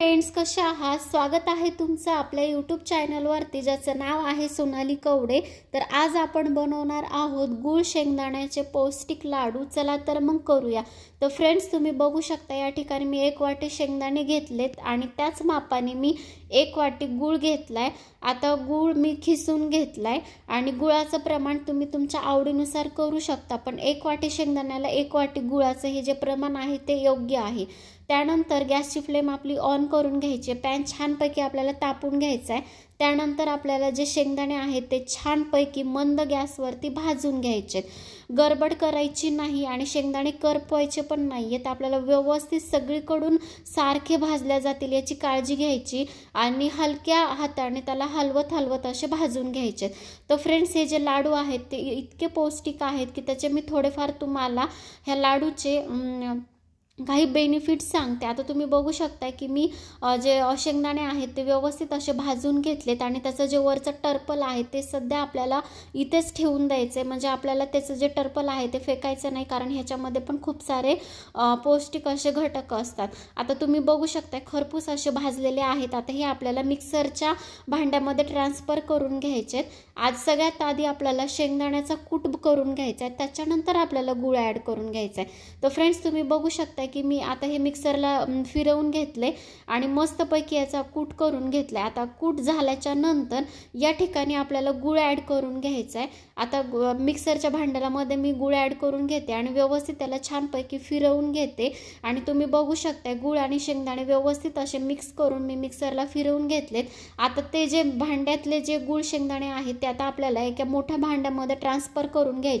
friends कशा आहात स्वागत आहे तुमचं आपल्या यूट्यूब चॅनलवरती ज्याचं नाव आहे सोनाली कवडे तर आज आपण बनवणार आहोत गूळ शेंगदाण्याचे पौष्टिक लाडू चला तर मग करूया तर फ्रेंड्स तुम्ही बघू शकता या ठिकाणी मी एक वाटे शेंगदाणे घेतलेत आणि त्याच मापाने मी एक वाटी गूळ घेतलाय आता गूळ मी खिसून घेतलाय आणि गुळाचं प्रमाण तुम्ही तुमच्या आवडीनुसार करू शकता पण एक वाटी शेंगदाण्याला एक वाटी गुळाचं हे जे प्रमाण आहे ते योग्य आहे त्यानंतर गॅसची फ्लेम आपली ऑन करून घ्यायची पॅन छानपैकी आपल्याला तापून घ्यायचा आहे त्यानंतर आपल्याला जे शेंगदाणे आहेत ते छानपैकी मंद गॅसवरती भाजून घ्यायचे गडबड करायची नाही आणि शेंगदाणे करपवायचे पण नाही आहेत आपल्याला व्यवस्थित सगळीकडून सारखे भाजल्या जातील याची काळजी घ्यायची आणि हलक्या हाताने त्याला हलवत हलवत असे भाजून घ्यायचे तर फ्रेंड्स हे जे लाडू आहेत ते इतके पौष्टिक आहेत की त्याचे मी थोडेफार तुम्हाला ह्या लाडूचे काही बेनिफिट्स सांगते आता तुम्ही बघू शकता की मी जे शेंगदाणे आहेत ते व्यवस्थित असे भाजून घेतलेत आणि त्याचं जे वरचं टर्पल आहे ते सध्या आपल्याला इथेच ठेवून द्यायचं म्हणजे आपल्याला त्याचं जे टर्पल आहे ते फेकायचं नाही कारण ह्याच्यामध्ये पण खूप सारे पौष्टिक असे घटक असतात आता तुम्ही बघू शकता खरपूस असे भाजलेले आहेत आता हे आपल्याला मिक्सरच्या भांड्यामध्ये ट्रान्सफर करून घ्यायचे आज सगळ्यात आधी आपल्याला शेंगदाण्याचा कूट करून घ्यायचा आहे त्याच्यानंतर आपल्याला गुळ ॲड करून घ्यायचा आहे तर फ्रेंड्स तुम्ही बघू शकता की मी आता हे मिक्सरला फिरवून घेतले आणि मस्तपैकी याचा कूट करून घेतला आता कूट झाल्याच्या नंतर या ठिकाणी आपल्याला गुळ ॲड करून घ्यायचा आहे आता मिक्सरच्या भांड्यालामध्ये मी गुळ ॲड करून घेते आणि व्यवस्थित त्याला छानपैकी फिरवून घेते आणि तुम्ही बघू शकता गुळ आणि शेंगदाणे व्यवस्थित असे मिक्स करून मी मिक्सरला फिरवून घेतलेत आता ते जे भांड्यातले जे गुळ शेंगदाणे आहेत ते आता आपल्याला एका मोठ्या भांड्यामध्ये ट्रान्सफर करून आहेत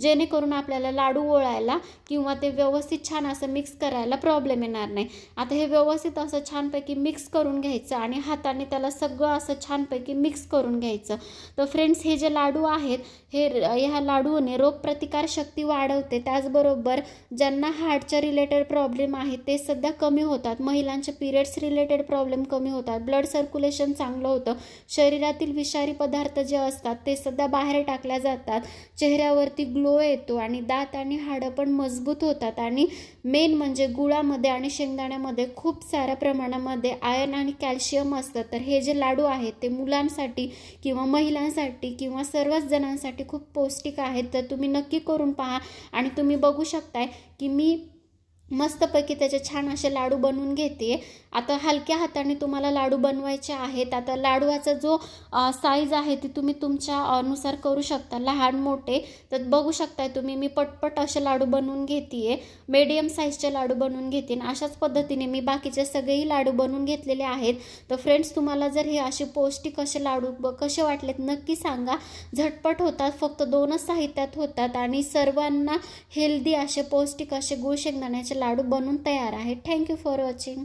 जेणेकरून आपल्याला लाडू ओळायला किंवा ते व्यवस्थित छान असं मिक्स मिक्स करायला प्रॉब्लेम येणार नाही आता हे व्यवस्थित असं छानपैकी मिक्स करून घ्यायचं आणि हाताने त्याला सगळं असं छानपैकी मिक्स करून घ्यायचं तर फ्रेंड्स हे जे लाडू आहेत हे ह्या लाडूने रोगप्रतिकारशक्ती वाढवते त्याचबरोबर ज्यांना हार्टच्या रिलेटेड प्रॉब्लेम आहेत ते सध्या कमी होतात महिलांचे पिरियड्स रिलेटेड प्रॉब्लेम कमी होतात ब्लड सर्क्युलेशन चांगलं होतं शरीरातील विषारी पदार्थ जे असतात ते सध्या बाहेर टाकल्या जातात चेहऱ्यावरती ग्लो येतो आणि दात आणि हाडं पण मजबूत होतात आणि मेन म्हणजे गुळामध्ये आणि शेंगदाण्यामध्ये खूप साऱ्या प्रमाणामध्ये आयर्न आणि कॅल्शियम असतं तर हे जे लाडू आहेत ते मुलांसाठी किंवा महिलांसाठी किंवा सर्वच जणांसाठी खूप पौष्टिक आहेत तर तुम्ही नक्की करून पहा आणि तुम्ही बघू शकताय की मी मस्तपैकी त्याचे छान असे लाडू बनवून घेते आता हलक्या हाताने तुम्हाला लाडू बनवायचे आहेत आता लाडूचा जो साईज आहे ती तुम्ही तुमच्या अनुसार करू शकता लहान मोठे तर बघू शकताय तुम्ही मी पटपट असे लाडू बनवून घेते मीडियम साईजचे लाडू बनवून घेते आणि अशाच पद्धतीने मी बाकीचे सगळेही लाडू बनवून घेतलेले आहेत तर फ्रेंड्स तुम्हाला जर हे असे पौष्टिक असे लाडू कसे वाटलेत नक्की सांगा झटपट होतात फक्त दोनच साहित्यात होतात आणि सर्वांना हेल्दी असे पौष्टिक असे गुळ शेंगदाण्याचे लाडू बनून तयार आहे थँक्यू फॉर वॉचिंग